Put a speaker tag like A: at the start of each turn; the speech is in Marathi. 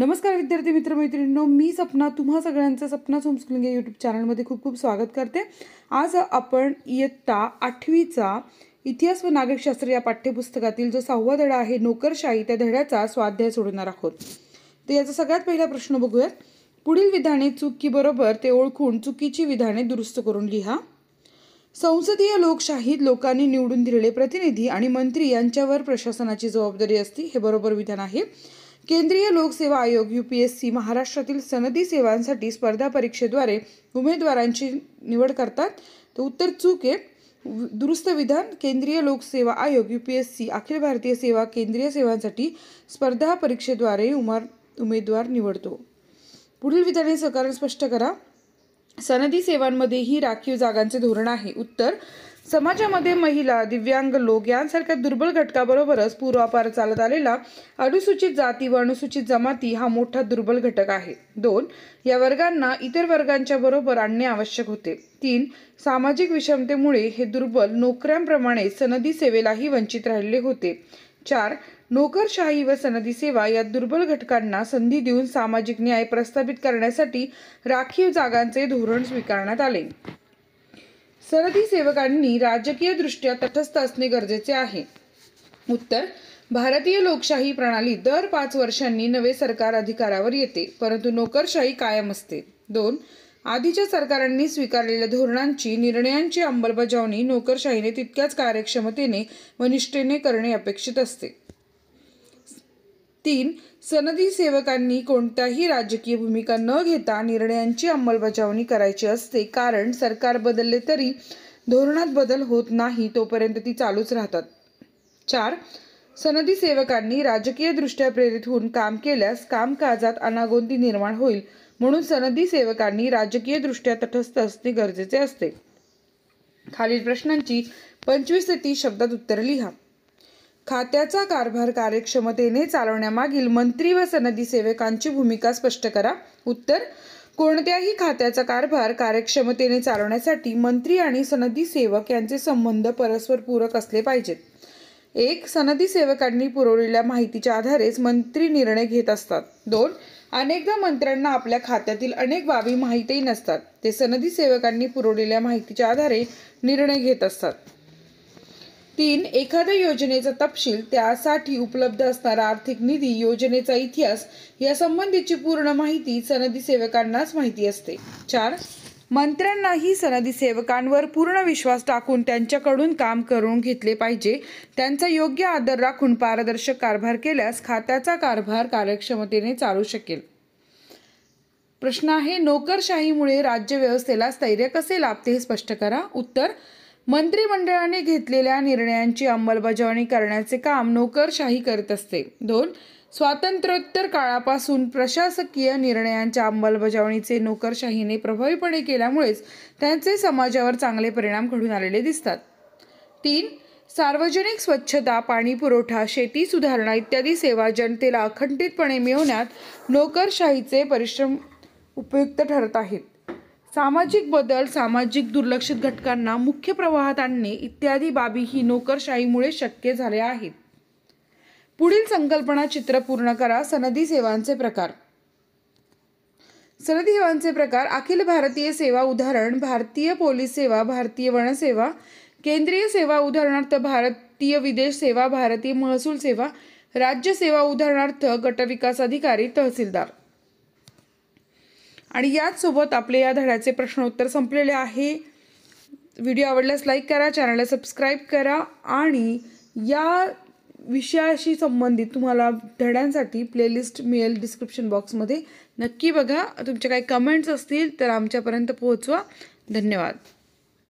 A: नमस्कार विद्यार्थी मित्र मैत्रिणींनो मी सपना तुम्हा सगळ्यांचं सपना होमस्कुलिंग या यूट्यूब चॅनलमध्ये खूप खूप स्वागत करते आज आपण इयत्ता आठवीचा इतिहास व नागरिकशास्त्र या पाठ्यपुस्तकातील जो सहावा धडा आहे नोकरशाही त्या धड्याचा स्वाध्याय सोडणार आहोत तर याचा सगळ्यात पहिला प्रश्न बघूयात पुढील विधाने चुकीबरोबर ते ओळखून चुकीची विधाने दुरुस्त करून लिहा संसदीय लोकशाहीत लोकांनी निवडून दिलेले प्रतिनिधी आणि मंत्री यांच्यावर प्रशासनाची जबाबदारी असते हे बरोबर विधान आहे केंद्रीय लोकसेवा आयोग यू पी एस सी महाराष्ट्रातील सनदी सेवांसाठी स्पर्धा परीक्षेद्वारे उमेदवारांची निवड करतात तर उत्तर चूक आहे दुरुस्त विधान केंद्रीय लोकसेवा आयोग यू पी एस सी अखिल भारतीय सेवा केंद्रीय सेवांसाठी स्पर्धा परीक्षेद्वारे उमार उमेदवार निवडतो पुढील विधाने सरकारने स्पष्ट करा सनदी सेवांमध्येही राखीव जागांचे धोरण आहे उत्तर समाजामध्ये महिला दिव्यांग लोक यांसारख्या दुर्बल घटकाबरोबरच पूर्वापार चालत आलेला अनुसूचित जाती व अनुसूचित जमाती हा मोठा दुर्बल घटक आहे दोन या वर्गांना इतर वर्गांच्या बरोबर आणणे आवश्यक होते तीन सामाजिक विषमतेमुळे हे दुर्बल नोकऱ्यांप्रमाणे सनदी सेवेलाही वंचित राहिले होते चार नोकरशाही व सनदी सेवा या दुर्बल घटकांना संधी देऊन सामाजिक न्याय प्रस्थापित करण्यासाठी राखीव जागांचे धोरण स्वीकारण्यात आले सनदी सेवकांनी राजकीय दृष्ट्या तटस्थ असणे गरजेचे आहे उत्तर भारतीय लोकशाही प्रणाली दर पाच वर्षांनी नवे सरकार अधिकारावर येते परंतु नोकरशाही कायम असते दोन आधीच्या सरकारांनी स्वीकारलेल्या धोरणांची निर्णयांची अंमलबजावणी नोकरशाहीने तितक्याच कार्यक्षमतेने व निष्ठेने करणे अपेक्षित असते तीन सनदी सेवकांनी कोणत्याही राजकीय भूमिका न घेता निर्णयांची अंमलबजावणी करायची असते कारण सरकार बदलले तरी धोरणात बदल होत नाही तोपर्यंत ती चालूच राहतात चार सनदी सेवकांनी राजकीय दृष्ट्या प्रेरित होऊन काम केल्यास कामकाजात अनागोंदी निर्माण होईल म्हणून सनदी सेवकांनी राजकीय दृष्ट्या तटस्थ असणे गरजेचे असते खालील प्रश्नांची पंचवीस ते तीस शब्दात उत्तर लिहा खात्याचा कारभार कार्यक्षमतेने चालवण्यामागील मंत्री व सनदी सेवकांची भूमिका स्पष्ट करा उत्तर कोणत्याही खात्याचा कारभार कार्यक्षमतेने चालवण्यासाठी मंत्री आणि सनदी सेवक यांचे संबंध परस्पर पूरक असले पाहिजेत एक सनदी सेवकांनी पुरवलेल्या माहितीच्या आधारेच मंत्री निर्णय घेत असतात दोन अनेकदा मंत्र्यांना आपल्या खात्यातील अनेक बाबी माहितही नसतात ते सनदी सेवकांनी पुरवलेल्या माहितीच्या आधारे निर्णय घेत असतात तीन एखाद्या योजनेचा तपशील त्यासाठी उपलब्ध असणारा आर्थिक निधी योजनेचा इतिहास या संबंधीची पूर्ण माहिती सनदी सेवकांनाच माहिती असते चार मंत्र्यांनाही सनदी सेवकांवर पूर्ण विश्वास टाकून त्यांच्याकडून काम करून घेतले पाहिजे त्यांचा योग्य आदर राखून पारदर्शक कारभार केल्यास खात्याचा कारभार कार्यक्षमतेने चालू शकेल प्रश्न आहे नोकरशाहीमुळे राज्य व्यवस्थेला स्थैर्य कसे लाभते हे स्पष्ट करा उत्तर मंत्रिमंडळाने घेतलेल्या निर्णयांची अंमलबजावणी करण्याचे काम नोकरशाही करत असते दोन स्वातंत्र्योत्तर काळापासून प्रशासकीय निर्णयांच्या अंमलबजावणीचे नोकरशाहीने प्रभावीपणे केल्यामुळेच त्यांचे समाजावर चांगले परिणाम घडून आलेले दिसतात तीन सार्वजनिक स्वच्छता पाणीपुरवठा शेती सुधारणा इत्यादी सेवा जनतेला अखंडितपणे मिळवण्यात नोकरशाहीचे परिश्रम उपयुक्त ठरत आहेत सामाजिक बदल सामाजिक दुर्लक्षित घटकांना मुख्य प्रवाहात आणणे इत्यादी बाबी ही नोकरशाहीमुळे शक्य झाले आहेत पुढील संकल्पना चित्र पूर्ण करा सनदी सेवांचे प्रकार सनदी सेवांचे प्रकार अखिल भारतीय सेवा उदाहरण भारतीय पोलीस सेवा भारतीय वनसेवा केंद्रीय सेवा उदाहरणार्थ भारतीय विदेश सेवा भारतीय महसूल सेवा राज्य सेवा उदाहरणार्थ गटविकास अधिकारी तहसीलदार आणि याचसोबत आपले या धड्याचे प्रश्नोत्तर संपलेले आहे व्हिडिओ आवडल्यास लाईक करा चॅनलला सबस्क्राईब करा आणि या विषयाशी संबंधित तुम्हाला धड्यांसाठी प्लेलिस्ट मिळेल डिस्क्रिप्शन बॉक्समध्ये नक्की बघा तुमचे काही कमेंट्स असतील तर आमच्यापर्यंत पोहोचवा धन्यवाद